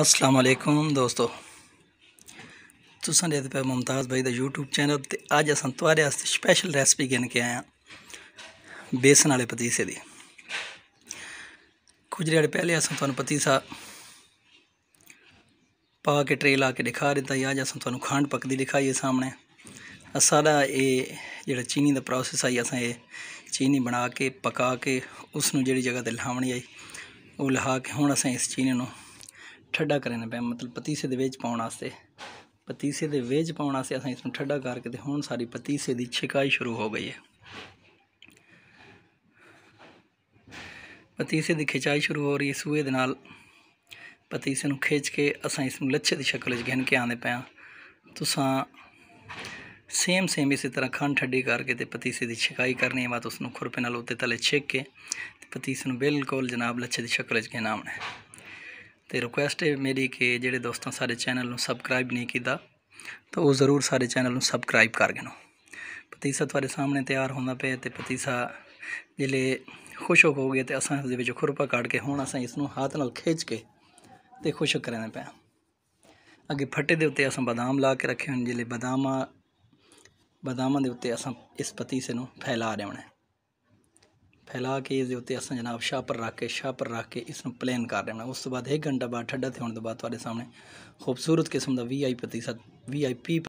ਅਸਲਾਮ ਅਲੈਕੁਮ ਦੋਸਤੋ ਤੁਸਾਂ ਦੇ ਪਏ ਮਮਤਾਜ਼ ਭਾਈ ਦਾ YouTube ਚੈਨਲ ਤੇ ਅੱਜ ਅਸਾਂ ਤੁਹਾਡੇ ਵਾਸਤੇ ਸਪੈਸ਼ਲ ਰੈਸਪੀ ਗਿਣ ਕੇ ਆਇਆ ਬੇਸਨ ਵਾਲੇ ਪਤੀਸੇ ਦੀ ਕੁਝ ਜਿਹੜੇ ਪਹਿਲੇ ਅਸਾਂ ਤੁਹਾਨੂੰ ਪਤੀਸਾ ਪਾ ਕੇ ਟ੍ਰੇ ਲਾ ਕੇ ਦਿਖਾ ਦਿੱਤਾ ਜਾਂ ਅੱਜ ਅਸਾਂ ਤੁਹਾਨੂੰ ਖਾਂਡ ਪੱਕਦੀ ਦਿਖਾਈ ਹੈ ਸਾਹਮਣੇ ਸਾਡਾ ਇਹ ਜਿਹੜਾ ਚੀਨੀ ਦਾ ਪ੍ਰੋਸੈਸ ਆਈ ਅਸਾਂ ਇਹ ਚੀਨੀ ਬਣਾ ਕੇ ਪਕਾ ਕੇ ਉਸ ਨੂੰ ਜਿਹੜੀ ਜਗ੍ਹਾ ਤੇ ਲਹਾਵਣੀ ਆਈ ਉਹ ਲਹਾ ਕੇ ਹੁਣ ਅਸਾਂ ਇਸ ਚੀਨੀ ਨੂੰ ਠੱਡਾ ਕਰਨ ਪਿਆ ਮਤਲਬ ਪਤੀਸੇ ਦੇ ਵਿੱਚ ਪਾਉਣ ਵਾਸਤੇ ਪਤੀਸੇ ਦੇ ਵਿੱਚ ਪਾਉਣ ਵਾਸਤੇ ਅਸੀਂ ਇਸ ਨੂੰ ਠੱਡਾ ਕਰਕੇ ਤੇ ਹੁਣ ਸਾਰੀ ਪਤੀਸੇ ਦੀ ਛਿਕਾਈ ਸ਼ੁਰੂ ਹੋ ਗਈ ਹੈ ਪਤੀਸੇ ਦੀ ਖਿਚਾਈ ਸ਼ੁਰੂ ਹੋ ਰਹੀ ਹੈ ਸੂਏ ਦੇ ਨਾਲ ਪਤੀਸੇ ਨੂੰ ਖਿੱਚ ਕੇ ਅਸੀਂ ਇਸ ਨੂੰ ਲੱਛੇ ਦੀ ਸ਼ਕਲ ਵਿੱਚ ਘਿੰਨ ਕੇ ਆਂਦੇ ਪਿਆ ਤੁਸੀਂ ਸੇਮ ਸੇਮ ਇਸੇ ਤਰ੍ਹਾਂ ਖੰਡ ਠੱਡੀ ਕਰਕੇ ਤੇ ਪਤੀਸੇ ਦੀ ਛਕਾਈ ਕਰਨੀ ਹੈ ਬਾਤ ਉਸ ਨੂੰ ਖੁਰਪੇ ਨਾਲ ਉੱਤੇ ਤਲੇ ਛੇਕ ਕੇ ਪਤੀਸੇ ਨੂੰ ਬਿਲਕੁਲ ਜਨਾਬ ਲੱਛੇ ਦੀ ਸ਼ਕਲ ਵਿੱਚ ਘਿਨਾਉਣਾ ਹੈ ਤੇ ਰਿਕੁਐਸਟ ਹੈ ਮੇਰੀ ਕਿ ਜਿਹੜੇ ਦੋਸਤਾਂ ਸਾਡੇ ਚੈਨਲ ਨੂੰ ਸਬਸਕ੍ਰਾਈਬ ਨਹੀਂ ਕੀਤਾ ਤਾਂ ਉਹ ਜ਼ਰੂਰ ਸਾਡੇ ਚੈਨਲ ਨੂੰ ਸਬਸਕ੍ਰਾਈਬ ਕਰ ਗਨੋ ਪਤੀਸਾ ਤੁਹਾਡੇ ਸਾਹਮਣੇ ਤਿਆਰ ਹੁੰਦਾ ਪਿਆ ਤੇ ਪਤੀਸਾ ਜਿਲੇ ਖੁਸ਼ ਹੋ ਗਏ ਤੇ ਅਸਾਂ ਦੇ ਵਿੱਚ ਖੁਰਪਾ ਕੱਢ ਕੇ ਹੁਣ ਅਸਾਂ ਇਸ ਨੂੰ ਹੱਥ ਨਾਲ ਖਿੱਚ ਕੇ ਤੇ ਖੁਸ਼ ਕਰਨਾ ਪਿਆ ਅੱਗੇ ਫੱਟੇ ਦੇ ਉੱਤੇ ਅਸਾਂ ਬਾਦਾਮ ਲਾ ਕੇ ਰੱਖੇ ਹਨ ਜਿਲੇ ਬਦਾਮਾਂ ਬਾਦਾਮਾਂ ਦੇ ਉੱਤੇ ਅਸਾਂ ਇਸ ਪਤੀਸੇ ਨੂੰ ਫੈਲਾ ਰਹੇ ਹਾਂ ਫੈਲਾ ਕੇ ਇਸ ਦੇ ਉੱਤੇ ਅਸਾਂ ਜਨਾਬ ਸ਼ਾਹ ਪਰ ਰੱਖ ਕੇ ਸ਼ਾਹ ਪਰ ਰੱਖ ਕੇ ਇਸ ਨੂੰ ਪਲੇਨ ਕਰ ਦੇਣਾ ਉਸ ਤੋਂ ਬਾਅਦ 1 ਘੰਟਾ ਬਾਅਦ ਠੱਡਾ ਤੇ ਹੋਣ ਤੋਂ ਬਾਅਦ ਤੁਹਾਡੇ ਸਾਹਮਣੇ ਖੂਬਸੂਰਤ ਕਿਸਮ ਦਾ ਵੀਆਈਪੀ ਪਤੀਸਾ ਵੀਆਈਪੀ